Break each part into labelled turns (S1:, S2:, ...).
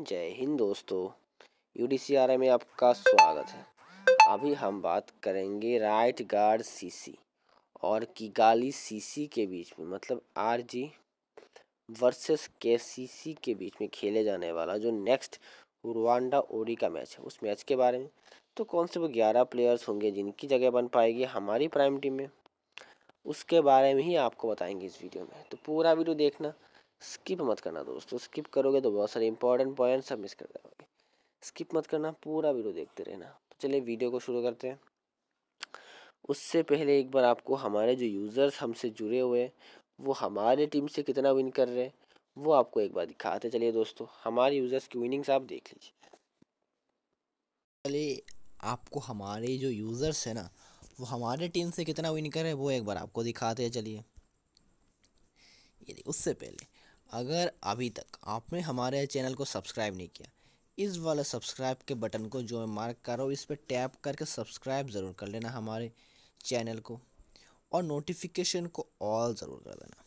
S1: जय हिंद दोस्तों यू में आपका स्वागत है अभी हम बात करेंगे राइट गार्ड सीसी और किगाली सीसी के बीच में मतलब आरजी वर्सेस केसीसी के बीच में खेले जाने वाला जो नेक्स्ट रुवांडा ओडी का मैच है उस मैच के बारे में तो कौन से वो ग्यारह प्लेयर्स होंगे जिनकी जगह बन पाएगी हमारी प्राइम टीम में उसके बारे में ही आपको बताएंगे इस वीडियो में तो पूरा वीडियो देखना स्किप मत करना दोस्तों स्किप करोगे तो बहुत सारे इंपॉर्टेंट पॉइंट सब मिस कर जाओगे स्किप मत करना पूरा वीडियो देखते रहना तो चलिए वीडियो को शुरू करते हैं उससे पहले एक बार आपको हमारे जो यूज़र्स हमसे जुड़े हुए वो हमारे टीम से कितना विन कर रहे हैं वो आपको एक बार दिखाते चलिए दोस्तों हमारे यूज़र्स की विनिंग्स आप देख लीजिए चलिए आपको हमारे जो यूज़र्स हैं ना वो हमारे टीम से कितना विन कर रहे हैं वो एक बार आपको दिखाते हैं चलिए ये उससे पहले अगर अभी तक आपने हमारे चैनल को सब्सक्राइब नहीं किया इस वाले सब्सक्राइब के बटन को जो मैं मार्क कर रहा हूँ इस पर टैप करके सब्सक्राइब ज़रूर कर लेना हमारे चैनल को और नोटिफिकेशन को ऑल ज़रूर कर देना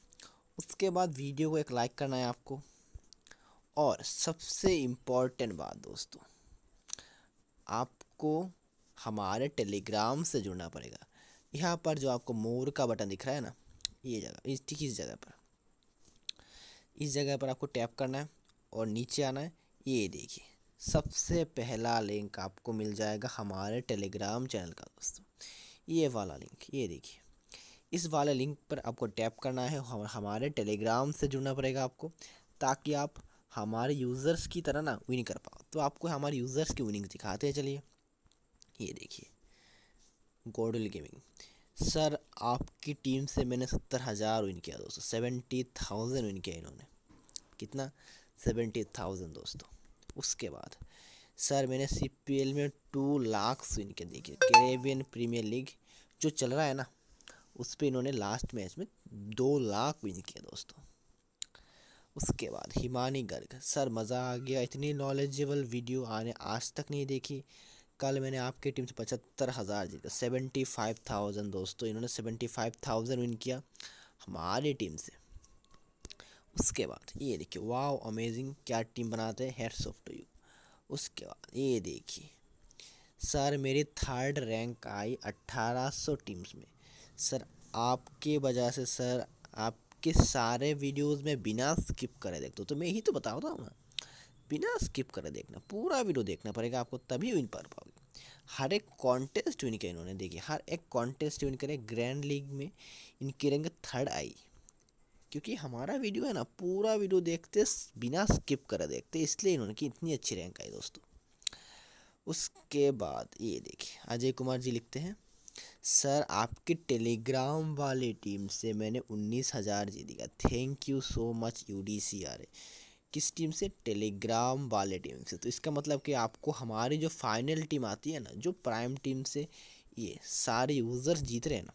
S1: उसके बाद वीडियो को एक लाइक करना है आपको और सबसे इम्पॉर्टेंट बात दोस्तों आपको हमारे टेलीग्राम से जुड़ना पड़ेगा यहाँ पर जो आपको मोर का बटन दिख रहा है ना ये जगह इस ठीक इस जगह पर इस जगह पर आपको टैप करना है और नीचे आना है ये देखिए सबसे पहला लिंक आपको मिल जाएगा हमारे टेलीग्राम चैनल का दोस्तों ये वाला लिंक ये देखिए इस वाले लिंक पर आपको टैप करना है हमारे टेलीग्राम से जुड़ना पड़ेगा आपको ताकि आप हमारे यूज़र्स की तरह ना विन कर पाओ तो आपको हमारे यूज़र्स की विनिंग दिखाते हैं चलिए ये देखिए गोडल गेमिंग सर आपकी टीम से मैंने सत्तर हज़ार विन किया दोस्तों सेवेंटी थाउजेंड विन किया इन्होंने कितना सेवेंटी थाउजेंड दोस्तों उसके बाद सर मैंने सी पी एल में टू लाख विन किया देखे कैरेबियन प्रीमियर लीग जो चल रहा है ना उस पर इन्होंने लास्ट मैच में दो लाख विन किया दोस्तों उसके बाद हिमानी गर्ग सर मज़ा आ गया इतनी नॉलेजेबल वीडियो आने आज तक नहीं देखी कल मैंने आपकी टीम से पचहत्तर हज़ार जीता सेवेंटी फाइव थाउजेंड दोस्तों इन्होंने सेवेंटी फाइव थाउजेंड विन किया हमारी टीम से उसके बाद ये देखिए वाह अमेजिंग क्या टीम बनाते हैं हेड सॉफ्ट टू यू उसके बाद ये देखिए सर मेरी थर्ड रैंक आई अट्ठारह सौ टीम्स में सर आपके वजह से सर आपके सारे वीडियोज़ में बिना स्किप करे देखते हो तो मैं ही तो बता रहा हूँ ना बिना स्किप करे देखना पूरा वीडियो देखना पड़ेगा आपको तभी विन पर पाओगे हर एक कॉन्टेस्ट विन किया इन्होंने देखिए हर एक कॉन्टेस्ट विन करे ग्रैंड लीग में इनकी रैंक थर्ड आई क्योंकि हमारा वीडियो है ना पूरा वीडियो देखते बिना स्किप करे देखते इसलिए इन्होंने की इतनी अच्छी रैंक आई दोस्तों उसके बाद ये देखिए अजय कुमार जी लिखते हैं सर आपके टेलीग्राम वाली टीम से मैंने उन्नीस हज़ार जी दिया thank you so much U D C R किस टीम से टेलीग्राम वाले टीम से तो इसका मतलब कि आपको हमारी जो फाइनल टीम आती है ना जो प्राइम टीम से ये सारे यूज़र्स जीत रहे हैं ना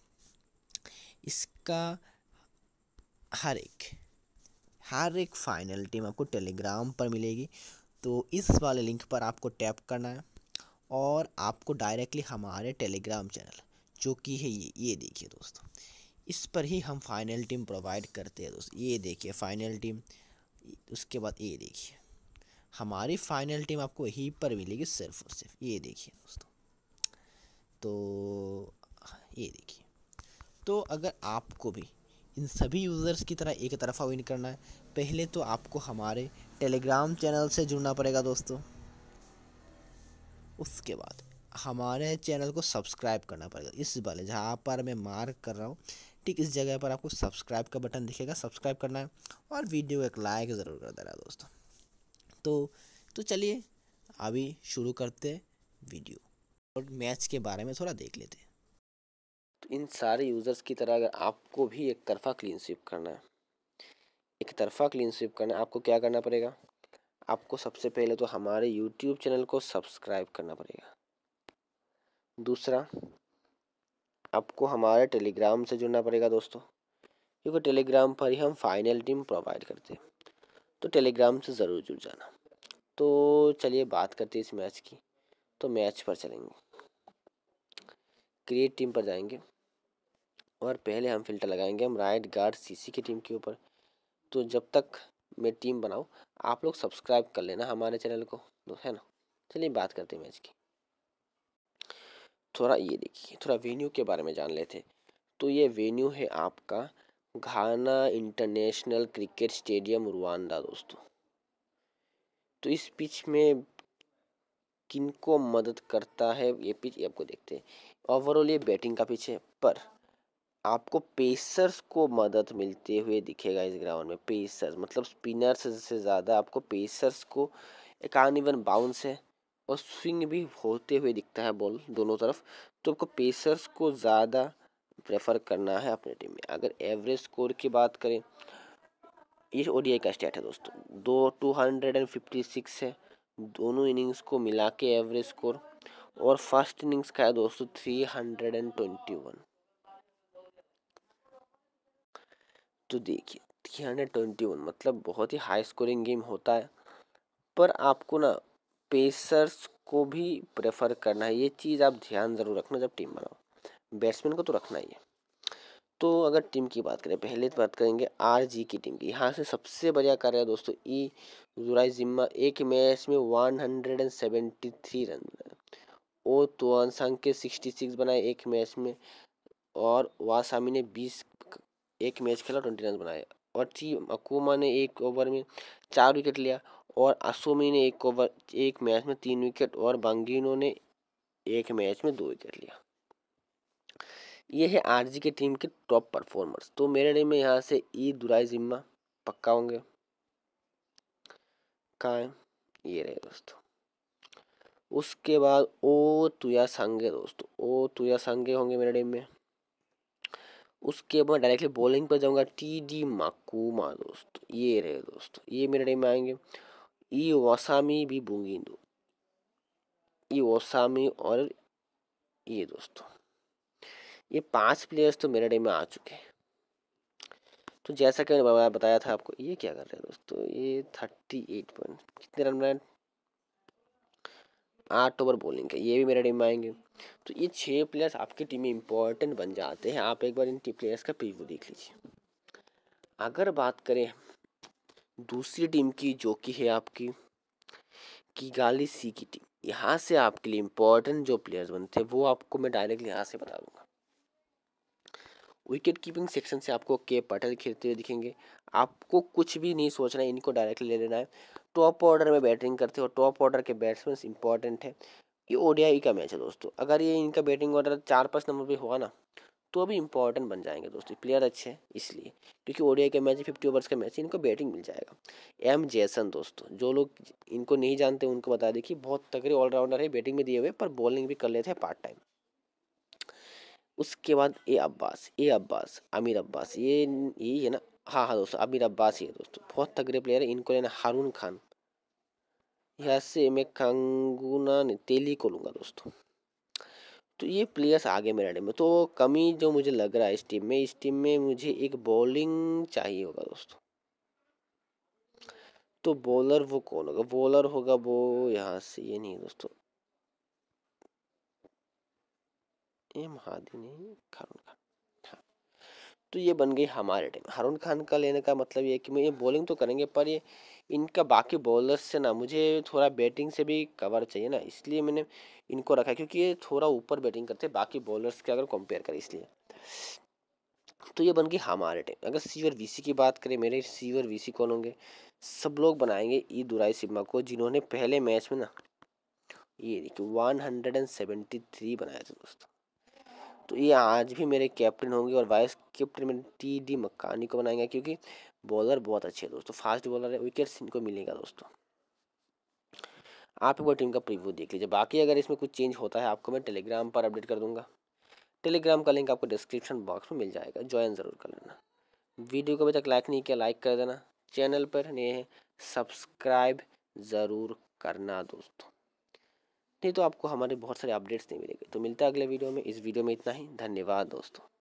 S1: इसका हर एक हर एक फाइनल टीम आपको टेलीग्राम पर मिलेगी तो इस वाले लिंक पर आपको टैप करना है और आपको डायरेक्टली हमारे टेलीग्राम चैनल जो कि है ये ये देखिए दोस्तों इस पर ही हम फाइनल टीम प्रोवाइड करते हैं दोस्तों ये देखिए फाइनल टीम उसके बाद ये देखिए हमारी फाइनल टीम आपको यहीं पर मिलेगी सिर्फ और सिर्फ ये देखिए दोस्तों तो ये देखिए तो अगर आपको भी इन सभी यूज़र्स की तरह एक तरफा विन करना है पहले तो आपको हमारे टेलीग्राम चैनल से जुड़ना पड़ेगा दोस्तों उसके बाद हमारे चैनल को सब्सक्राइब करना पड़ेगा इस वाले जहाँ पर मैं मार्क कर रहा हूँ ठीक इस जगह पर आपको सब्सक्राइब का बटन दिखेगा सब्सक्राइब करना है और वीडियो एक लाइक ज़रूर कर देना दोस्तों तो तो चलिए अभी शुरू करते हैं वीडियो और मैच के बारे में थोड़ा देख लेते हैं तो इन सारे यूज़र्स की तरह अगर आपको भी एक तरफा क्लीन स्वीप करना है एक तरफा क्लीन स्वीप करना है आपको क्या करना पड़ेगा आपको सबसे पहले तो हमारे यूट्यूब चैनल को सब्सक्राइब करना पड़ेगा दूसरा आपको हमारे टेलीग्राम से जुड़ना पड़ेगा दोस्तों क्योंकि टेलीग्राम पर ही हम फाइनल टीम प्रोवाइड करते हैं तो टेलीग्राम से ज़रूर जुड़ जाना तो चलिए बात करते हैं इस मैच की तो मैच पर चलेंगे क्रिएट टीम पर जाएंगे और पहले हम फिल्टर लगाएंगे हम राइट गार्ड सीसी की टीम के ऊपर तो जब तक मैं टीम बनाऊँ आप लोग सब्सक्राइब कर लेना हमारे चैनल को तो है ना चलिए बात करते हैं मैच की थोड़ा ये देखिए थोड़ा वेन्यू के बारे में जान लेते हैं तो ये वेन्यू है आपका Ghana international cricket stadium Rwanda दोस्तों तो इस पिच में किन को मदद करता है ये पिच ये आपको देखते हैं ओवरऑल ये बैटिंग का पिच है पर आपको पेसर्स को मदद मिलते हुए दिखेगा इस ग्राउंड में पेसर्स मतलब स्पिनर्स से ज़्यादा आपको पेसर्स को एक आन इवन बाउंस है और स्विंग भी होते हुए दिखता है बॉल दोनों तरफ तो आपको पेसर्स को ज़्यादा प्रेफर करना है अपने टीम में अगर एवरेज स्कोर की बात करें ये ओडीआई का स्टैट है दोस्तों दो two hundred and fifty six है दोनों इनिंग्स को मिला के एवरेज स्कोर और फर्स्ट इनिंग्स का है दोस्तों three hundred and twenty one तो देखिए थ्री हंड्रेड ट्वेंटी वन मतलब बहुत ही हाई स्कोरिंग गेम होता है पर आपको ना पेसर्स को भी प्रेफर करना है ये चीज़ आप ध्यान ज़रूर रखना जब टीम बनाओ बैट्समैन को तो रखना ही है तो अगर टीम की बात करें पहले तो बात करेंगे आर जी की टीम की यहाँ से सबसे बढ़िया कर रहा है दोस्तों ई जुराई जिम्मा एक मैच में one hundred and seventy three run ओ तो संग के सिक्सटी सिक्स बनाए एक मैच में और वासामी ने बीस एक मैच खेला ट्वेंटी रन बनाए और टीम अकूमा ने एक ओवर में चार विकेट लिया और असोमी ने एक ओवर एक मैच में तीन विकेट और बंगीनो ने एक मैच में दो विकेट लिया ये है आरजी के टीम के टॉप परफॉर्मर्स तो मेरे लिए में यहाँ से ई दुराई जिम्मा पक्का होंगे कहाँ ये रहे दोस्तों उसके बाद ओ तुया संगे दोस्तों ओ तुया संगे होंगे मेरे टीम में उसके बाद डायरेक्टली बॉलिंग पर जाऊंगा टी डी माकूमा दोस्तों ये रहे दोस्तों ये मेरे टीम में आएंगे ई वसामी भी बूंगी दो ई वसामी और ये दोस्तों ये पांच प्लेयर्स तो मेरे डे में आ चुके हैं तो जैसा कि मैंने बताया था आपको ये क्या कर रहे हैं दोस्तों ये थर्टी एट पॉइंट कितने रन बनाए आठ ओवर बॉलिंग का ये भी मेरे टीम में आएंगे तो ये छः प्लेयर्स आपकी टीम में इंपॉर्टेंट बन जाते हैं आप एक बार इन टी प्लेयर्स का प्रीव्यू देख लीजिए अगर बात करें दूसरी टीम की जो कि है आपकी किगाली सी की टीम यहाँ से आपके लिए इम्पोर्टेंट जो प्लेयर्स बनते हैं वो आपको मैं डायरेक्टली यहाँ से बता दूंगा विकेट कीपिंग सेक्शन से आपको के पटेल खेलते हुए दिखेंगे आपको कुछ भी नहीं सोचना है इनको डायरेक्टली ले लेना है टॉप ऑर्डर में बैटिंग करते हो टॉप ऑर्डर के बैट्समैन इंपॉर्टेंट है ये ओडियाई e का मैच है दोस्तों अगर ये इनका बैटिंग ऑर्डर चार पाँच नंबर पर हुआ ना तो भी इंपॉर्टेंट बन जाएंगे दोस्तों प्लेयर अच्छे हैं इसलिए क्योंकि ओडीआई के मैच फिफ्टी ओवर्स का मैच इनको बैटिंग मिल जाएगा एम जैसन दोस्तों जो लोग इनको नहीं जानते उनको बता दें कि बहुत तगड़े ऑलराउंडर है बैटिंग में दिए हुए पर बॉलिंग भी कर लेते हैं पार्ट टाइम उसके बाद ए अब्बास ए अब्बास आमिर अब्बास ये यही है ना हाँ हाँ दोस्तों आमिर अब्बास ही है दोस्तों बहुत तगड़े प्लेयर है इनको लेना हारून खान यहाँ से मैं कंगुना तेली को लूँगा दोस्तों तो ये प्लेयर्स आगे मेरा टीम में तो कमी जो मुझे लग रहा है इस टीम में इस टीम में मुझे एक बॉलिंग चाहिए होगा दोस्तों तो बॉलर वो कौन होगा बॉलर होगा वो यहाँ से ये नहीं दोस्तों ये महादी नहीं खान खान हाँ तो ये बन गई हमारे टीम हारून खान का लेने का मतलब ये कि मैं ये बॉलिंग तो करेंगे पर ये इनका बाकी बॉलर से ना मुझे थोड़ा बैटिंग से भी कवर चाहिए ना इसलिए मैंने इनको रखा क्योंकि ये थोड़ा ऊपर बैटिंग करते हैं बाकी बॉलर्स के अगर कंपेयर करें इसलिए तो ये बन गई हमारे टीम अगर सीवर वीसी की बात करें मेरे सीवर वीसी कौन होंगे सब लोग बनाएंगे ई दुराई सिम्मा को जिन्होंने पहले मैच में ना ये देखिए one hundred and seventy three बनाया था दोस्तों तो ये आज भी मेरे कैप्टन होंगे और वाइस कैप्टन में टी डी मकानी को बनाएंगे क्योंकि बॉलर बहुत अच्छे हैं दोस्तों फास्ट बॉलर है विकेट्स इनको मिलेगा दोस्तों आप एक टीम का प्रीव्यू देख लीजिए बाकी अगर इसमें कुछ चेंज होता है आपको मैं टेलीग्राम पर अपडेट कर दूंगा टेलीग्राम का लिंक आपको डिस्क्रिप्शन बॉक्स में मिल जाएगा ज्वाइन ज़रूर कर लेना वीडियो को अभी तक लाइक नहीं किया लाइक कर देना चैनल पर नए हैं सब्सक्राइब ज़रूर करना दोस्तों नहीं तो आपको हमारे बहुत सारे अपडेट्स नहीं मिलेंगे तो मिलता है अगले वीडियो में इस वीडियो में इतना ही धन्यवाद दोस्तों